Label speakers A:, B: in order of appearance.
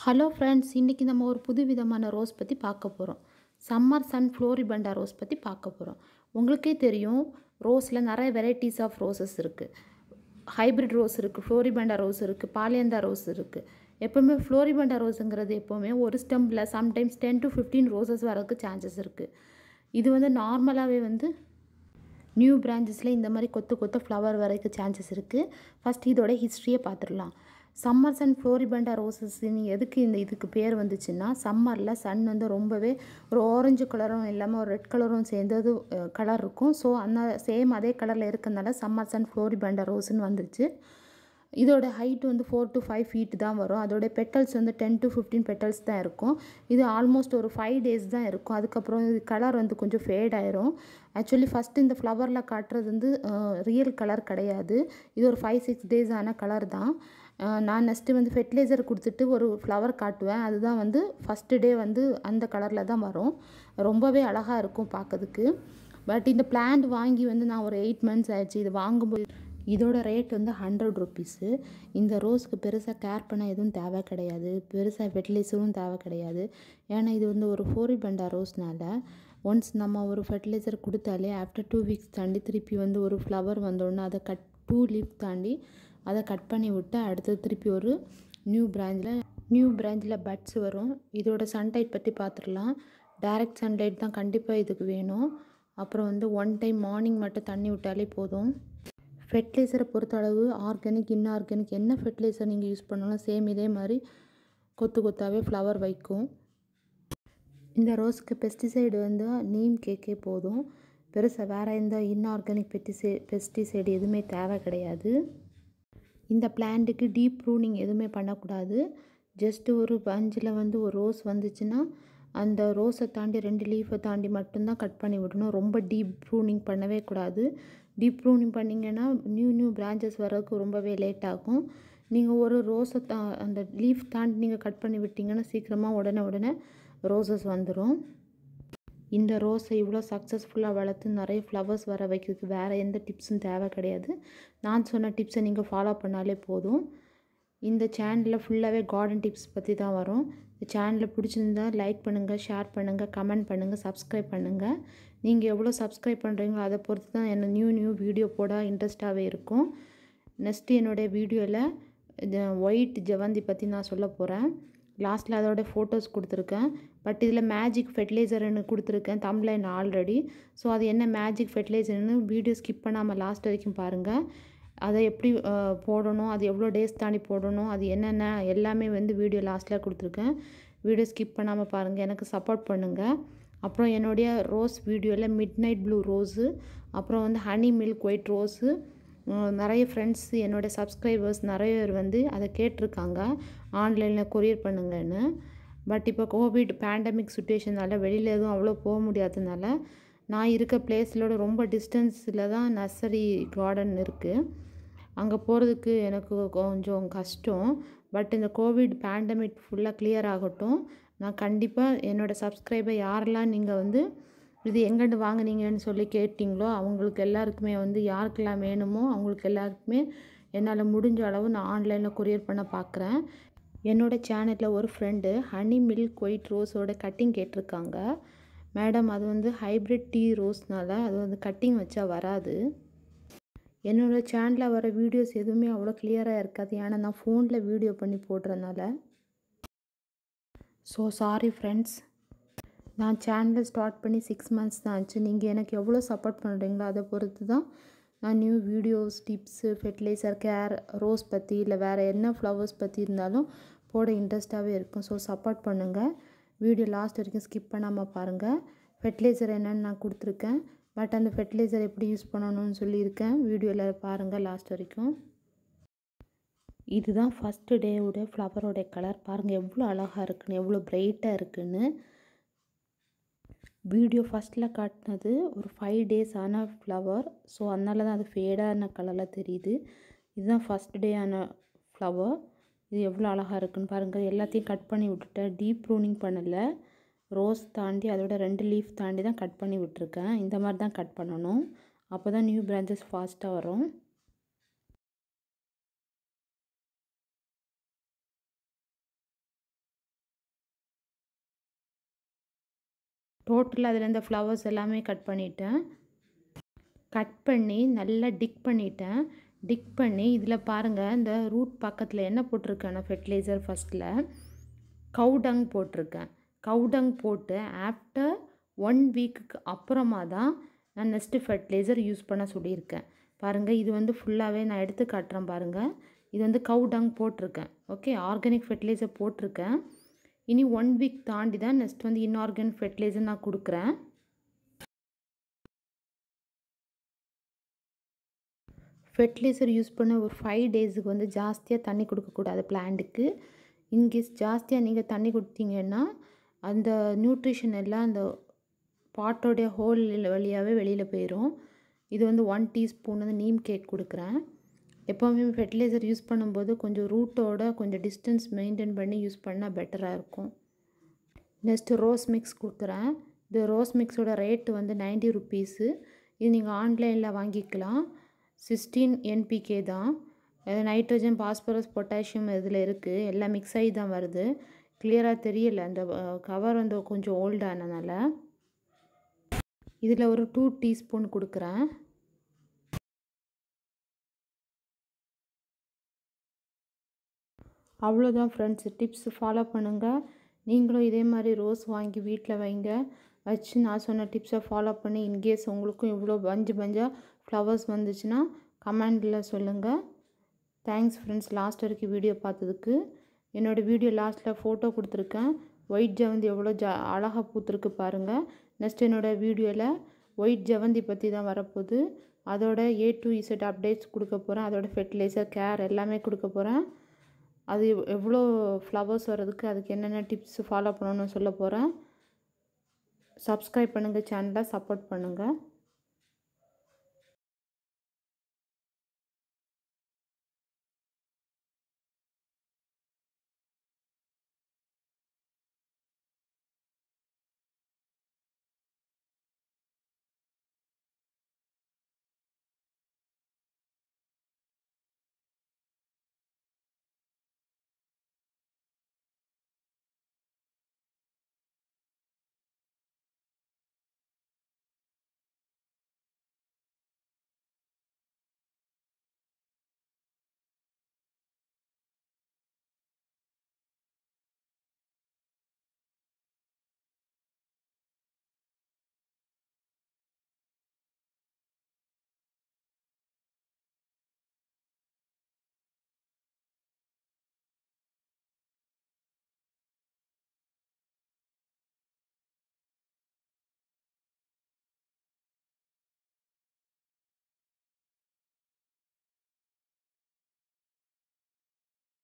A: hello friends இன்றைக்கி நம்ம ஒரு புது விதமான ரோஸ் பற்றி பார்க்க போகிறோம் சம்மர் சன் ஃப்ளோரிபண்டா ரோஸ் பற்றி பார்க்க போகிறோம் உங்களுக்கே தெரியும் ரோஸில் நிறைய வெரைட்டிஸ் ஆஃப் ரோசஸ் இருக்குது ஹைப்ரிட் ரோஸ் இருக்குது ஃப்ளோரிபண்டா ரோஸ் இருக்குது பாலியந்தா ரோஸ் இருக்குது எப்போவுமே ஃப்ளோரிபண்டா ரோஸுங்கிறது எப்போவுமே ஒரு ஸ்டெம்பில் sometimes ten to fifteen roses வரதுக்கு சான்சஸ் இருக்குது இது வந்து நார்மலாகவே வந்து நியூ பிரான்ச்சஸில் இந்த மாதிரி கொத்து கொத்து ஃப்ளவர் வரைக்கும் சான்சஸ் இருக்குது ஃபஸ்ட் இதோட ஹிஸ்ட்ரியை பார்த்துடலாம் சம்மர்ஸ் அண்ட் ஃப்ளோரிபண்டா ரோசஸ்ன்னு எதுக்கு இந்த இதுக்கு பேர் வந்துச்சுன்னா சம்மரில் சன் வந்து ரொம்பவே ஒரு ஆரஞ்சு கலரும் இல்லாமல் ஒரு ரெட் கலரும் சேர்ந்தது கலர் இருக்கும் ஸோ அந்த சேம் அதே கலரில் இருக்கிறதுனால சம்மர்ஸ் அண்ட் ஃப்ளோரிபண்டா ரோஸ்னு வந்துருச்சு இதோட ஹைட் வந்து ஃபோர் டு ஃபைவ் ஃபீட் தான் வரும் அதோட பெட்டல்ஸ் வந்து டென் டு ஃபிஃப்டீன் பெட்டல்ஸ் தான் இருக்கும் இது ஆல்மோஸ்ட் ஒரு ஃபைவ் டேஸ் தான் இருக்கும் அதுக்கப்புறம் இது கலர் வந்து கொஞ்சம் ஃபேட் ஆயிரும் ஆக்சுவலி ஃபஸ்ட்டு இந்த ஃப்ளவரில் காட்டுறது வந்து ரியல் கலர் கிடையாது இது ஒரு ஃபைவ் சிக்ஸ் டேஸ் ஆன கலர் தான் நான் நெக்ஸ்ட்டு வந்து ஃபெர்டிலைசர் கொடுத்துட்டு ஒரு ஃப்ளவர் காட்டுவேன் அதுதான் வந்து ஃபஸ்ட்டு டே வந்து அந்த கலரில் தான் வரும் ரொம்பவே அழகாக இருக்கும் பார்க்கறதுக்கு பட் இந்த பிளான்ட் வாங்கி வந்து நான் ஒரு எயிட் மந்த்ஸ் ஆயிடுச்சு இது வாங்கும்போது இதோட ரேட் வந்து ஹண்ட்ரட் ருப்பீஸு இந்த ரோஸுக்கு பெருசாக கேர் பண்ண எதுவும் தேவை கிடையாது பெருசாக ஃபெர்டிலைசரும் தேவை கிடையாது ஏன்னா இது வந்து ஒரு ஃபோரி பண்டா ரோஸ்னால் ஒன்ஸ் நம்ம ஒரு ஃபெர்டிலைசர் கொடுத்தாலே ஆஃப்டர் டூ வீக்ஸ் தாண்டி திருப்பி வந்து ஒரு ஃப்ளவர் வந்தோடனே அதை கட் டூ லீஃப் தாண்டி அதை கட் பண்ணி விட்டு அடுத்தது திருப்பி ஒரு நியூ பிராஞ்சில் நியூ பிராஞ்சில் பட்ஸ் வரும் இதோட சன்லைட் பற்றி பார்த்துடலாம் டைரக்ட் சன்லைட் தான் கண்டிப்பாக இதுக்கு வேணும் அப்புறம் வந்து ஒன் டைம் மார்னிங் மட்டும் தண்ணி விட்டாலே போதும் ஃபெர்டிலைசரை பொறுத்த அளவு ஆர்கானிக் இன்ஆர்கானிக் என்ன ஃபெர்டிலைசர் நீங்கள் யூஸ் பண்ணாலும் சேம் இதே மாதிரி கொத்து கொத்தாகவே ஃப்ளவர் வைக்கும் இந்த ரோஸுக்கு பெஸ்டிசைடு வந்து நீம் கேக்கே போதும் பெருசாக வேறு எந்த இன்ஆர்கானிக் பெஸ்டிசை பெஸ்டிசைடு எதுவுமே தேவை கிடையாது இந்த பிளான்ட்டுக்கு டீப் ப்ரூனிங் எதுவுமே பண்ணக்கூடாது ஜஸ்ட்டு ஒரு பஞ்சில் வந்து ஒரு ரோஸ் வந்துச்சுன்னா அந்த ரோஸை தாண்டி ரெண்டு லீஃபை தாண்டி மட்டும்தான் கட் பண்ணி விடணும் ரொம்ப டீப் ப்ரூனிங் பண்ணவே கூடாது டீப் ப்ரூனிங் பண்ணிங்கன்னா நியூ நியூ பிரான்ச்சஸ் வர்றதுக்கு ரொம்பவே லேட் ஆகும் நீங்கள் ஒரு ரோஸை தா அந்த லீஃப் தாண்டி நீங்கள் கட் பண்ணி விட்டிங்கன்னா சீக்கிரமாக உடனே உடனே ரோசஸ் வந்துடும் இந்த ரோஸை இவ்வளோ சக்ஸஸ்ஃபுல்லாக வளர்த்து நிறைய ஃப்ளவர்ஸ் வர வைக்கிறதுக்கு வேறு எந்த டிப்ஸும் தேவை கிடையாது நான் சொன்ன டிப்ஸை நீங்கள் ஃபாலோ பண்ணாலே போதும் இந்த சேனலில் ஃபுல்லாகவே கார்டன் டிப்ஸ் பற்றி தான் வரும் இந்த சேனலில் பிடிச்சிருந்தா லைக் பண்ணுங்கள் ஷேர் பண்ணுங்கள் கமெண்ட் பண்ணுங்கள் சப்ஸ்கிரைப் பண்ணுங்கள் நீங்கள் எவ்வளோ சப்ஸ்கிரைப் பண்ணுறீங்களோ அதை பொறுத்து தான் என்ன நியூ நியூ வீடியோ போட இன்ட்ரெஸ்ட்டாகவே இருக்கும் நெக்ஸ்ட்டு என்னுடைய வீடியோவில் ஒயிட் ஜவந்தி பற்றி நான் சொல்ல போகிறேன் லாஸ்ட்டில் அதோட ஃபோட்டோஸ் கொடுத்துருக்கேன் பட் இதில் மேஜிக் ஃபெர்டிலைசர்னு கொடுத்துருக்கேன் தம்ப்ளைன் ஆல்ரெடி ஸோ அது என்ன மேஜிக் ஃபெர்டிலைசர்னு வீடியோ ஸ்கிப் பண்ணாமல் லாஸ்ட் வரைக்கும் பாருங்கள் அதை எப்படி போடணும் அது எவ்வளோ டேஸ் தாண்டி போடணும் அது என்னென்ன எல்லாமே வந்து வீடியோ லாஸ்ட்டில் கொடுத்துருக்கேன் வீடியோ ஸ்கிப் பண்ணாமல் பாருங்கள் எனக்கு சப்போர்ட் பண்ணுங்கள் அப்புறம் என்னுடைய ரோஸ் வீடியோவில் மிட் நைட் ப்ளூ ரோஸு அப்புறம் வந்து ஹனி மில்க் ஒயிட் ரோஸு நிறைய ஃப்ரெண்ட்ஸ் என்னோடய சப்ஸ்கிரைபர்ஸ் நிறைய பேர் வந்து அதை கேட்டிருக்காங்க ஆன்லைனில் கொரியர் பண்ணுங்கன்னு பட் இப்போ கோவிட் பேண்டமிக் சுச்சுவேஷனால் வெளியில் எதுவும் அவ்வளோ போக முடியாததுனால நான் இருக்க பிளேஸிலோட ரொம்ப டிஸ்டன்ஸில் தான் நர்சரி கார்டன் இருக்குது அங்கே போகிறதுக்கு எனக்கு கொஞ்சம் கஷ்டம் பட் இந்த கோவிட் பேண்டமிக் ஃபுல்லாக கிளியர் ஆகட்டும் நான் கண்டிப்பாக என்னோடய சப்ஸ்கிரைபர் யாரெல்லாம் நீங்கள் வந்து இது எங்கேருந்து வாங்கினீங்கன்னு சொல்லி கேட்டிங்களோ அவங்களுக்கு எல்லாருக்குமே வந்து யாருக்கெல்லாம் வேணுமோ அவங்களுக்கு எல்லாருக்குமே என்னால் முடிஞ்ச அளவு நான் ஆன்லைனில் கொரியர் பண்ண பார்க்குறேன் என்னோடய சேனலில் ஒரு ஃப்ரெண்டு ஹனி மில்க் ஒயிட் ரோஸோட கட்டிங் கேட்டிருக்காங்க மேடம் அது வந்து ஹைப்ரிட் டீ ரோஸ்னால் அது வந்து கட்டிங் வச்சா வராது என்னோடய சேனலில் வர வீடியோஸ் எதுவுமே அவ்வளோ கிளியராக இருக்காது ஏன்னா நான் ஃபோனில் வீடியோ பண்ணி போடுறதுனால ஸோ சாரி ஃப்ரெண்ட்ஸ் நான் சேனலில் ஸ்டார்ட் பண்ணி சிக்ஸ் மந்த்ஸ் தான் ஆச்சு நீங்கள் எனக்கு எவ்வளோ சப்போர்ட் பண்ணுறீங்களோ அதை பொறுத்து தான் நான் new videos tips fertiliser care rose பற்றி இல்லை வேறு என்ன ஃப்ளவர்ஸ் பற்றி இருந்தாலும் போட இன்ட்ரெஸ்ட்டாகவே இருக்கும் ஸோ சப்போர்ட் பண்ணுங்கள் வீடியோ லாஸ்ட் வரைக்கும் ஸ்கிப் பண்ணாமல் பாருங்கள் ஃபெர்டிலைசர் என்னென்னு நான் கொடுத்துருக்கேன் பட் அந்த ஃபெர்டிலைசர் எப்படி யூஸ் பண்ணணும்னு சொல்லியிருக்கேன் வீடியோவில் பாருங்கள் லாஸ்ட் வரைக்கும் இதுதான் ஃபஸ்ட்டு டேவுடைய ஃப்ளவரோடைய கலர் பாருங்கள் எவ்வளோ அழகாக இருக்குன்னு எவ்வளோ பிரைட்டாக இருக்குதுன்னு வீடியோ ஃபஸ்ட்டில் காட்டினது ஒரு ஃபைவ் டேஸ் ஆன ஃப்ளவர் ஸோ அதனால தான் அது ஃபேடான கலரில் தெரியுது இதுதான் ஃபஸ்ட் டே ஆன ஃப்ளவர் இது எவ்வளோ அழகாக இருக்குன்னு பாருங்கள் எல்லாத்தையும் கட் பண்ணி விட்டுட்டேன் டீப் ப்ரூனிங் பண்ணலை ரோஸ் தாண்டி அதோட ரெண்டு லீஃப் தாண்டி தான் கட் பண்ணி விட்டுருக்கேன் இந்த மாதிரி தான் கட் பண்ணணும் அப்போ தான் நியூ பிரான்ச்சஸ் ஃபாஸ்ட்டாக வரும் டோட்டலாக அதில் இந்த ஃப்ளவர்ஸ் எல்லாமே கட் பண்ணிட்டேன் கட் பண்ணி நல்லா டிக் பண்ணிட்டேன் டிக் பண்ணி இதில் பாருங்கள் இந்த ரூட் பக்கத்தில் என்ன போட்டிருக்கேன் ஃபெர்டிலைசர் ஃபஸ்ட்டில் கவுடங் போட்டிருக்கேன் கவுடங் போட்டு ஆஃப்டர் ஒன் வீக்குக்கு அப்புறமா தான் நான் நெக்ஸ்ட்டு ஃபெர்டிலைசர் யூஸ் பண்ண சொல்லியிருக்கேன் பாருங்கள் இது வந்து ஃபுல்லாகவே நான் எடுத்து காட்டுறேன் பாருங்கள் இது வந்து கவுடங் போட்டிருக்கேன் ஓகே ஆர்கானிக் ஃபெர்டிலைசர் போட்டிருக்கேன் இனி ஒன் வீக் தாண்டி தான் நெக்ஸ்ட் வந்து இன்ஆர்கானிக் ஃபெர்டிலைசர் நான் கொடுக்குறேன் ஃபெர்டிலைசர் யூஸ் பண்ண ஒரு ஃபைவ் டேஸுக்கு வந்து ஜாஸ்தியாக தண்ணி கொடுக்கக்கூடாது பிளான்ட்டுக்கு இன்கேஸ் ஜாஸ்தியாக நீங்கள் தண்ணி கொடுத்தீங்கன்னா அந்த நியூட்ரிஷன் எல்லாம் அந்த பாட்டோடைய ஹோல் வழியாகவே வெளியில் போயிடும் இது வந்து ஒன் டீஸ்பூன் வந்து நீம் கேக் கொடுக்குறேன் எப்போவுமே ஃபெர்டிலைசர் யூஸ் பண்ணும்போது கொஞ்சம் ரூட்டோட கொஞ்சம் டிஸ்டன்ஸ் மெயின்டைன் பண்ணி யூஸ் பண்ணால் பெட்டராக இருக்கும் நெக்ஸ்ட்டு ரோஸ் மிக்ஸ் கொடுக்குறேன் இந்த ரோஸ் மிக்ஸோட ரேட்டு வந்து நைன்டி ருப்பீஸு இது நீங்கள் ஆன்லைனில் வாங்கிக்கலாம் சிஸ்டீன் என்பிகே தான் நைட்ரஜன் பாஸ்பரஸ் பொட்டாசியம் இதில் இருக்குது எல்லாம் மிக்ஸ் ஆகி தான் வருது கிளியராக தெரியல அந்த கவர் வந்து கொஞ்சம் ஓல்டானனால இதில் ஒரு டூ டீஸ்பூன் கொடுக்குறேன் அவ்வளோதான் ஃப்ரெண்ட்ஸ் டிப்ஸ் ஃபாலோ பண்ணுங்கள் நீங்களும் இதே மாதிரி ரோஸ் வாங்கி வீட்டில் வைங்க வச்சு நான் சொன்ன டிப்ஸை ஃபாலோ பண்ணி இன்கேஸ் உங்களுக்கும் இவ்வளோ பஞ்சு பஞ்சாக ஃப்ளவர்ஸ் வந்துச்சுன்னா கமெண்டில் சொல்லுங்கள் தேங்க்ஸ் ஃப்ரெண்ட்ஸ் லாஸ்ட் வரைக்கும் வீடியோ பார்த்ததுக்கு என்னோடய வீடியோ லாஸ்ட்டில் ஃபோட்டோ கொடுத்துருக்கேன் ஒயிட் ஜவந்தி எவ்வளோ ஜ அழகாக பூத்துருக்கு பாருங்கள் நெக்ஸ்ட் என்னோடய வீடியோவில் ஒயிட் ஜவந்தி பற்றி தான் வரப்போகுது அதோட ஏ டு இசட் அப்டேட்ஸ் கொடுக்க போகிறேன் அதோடய ஃபெர்டிலைசர் கேர் எல்லாமே கொடுக்க போகிறேன் அது எவ்வளோ ஃப்ளவர்ஸ் வர்றதுக்கு அதுக்கு என்னென்ன டிப்ஸ் ஃபாலோ பண்ணணும்னு சொல்ல போகிறேன் சப்ஸ்கிரைப் பண்ணுங்கள் சேனலை சப்போர்ட் பண்ணுங்கள்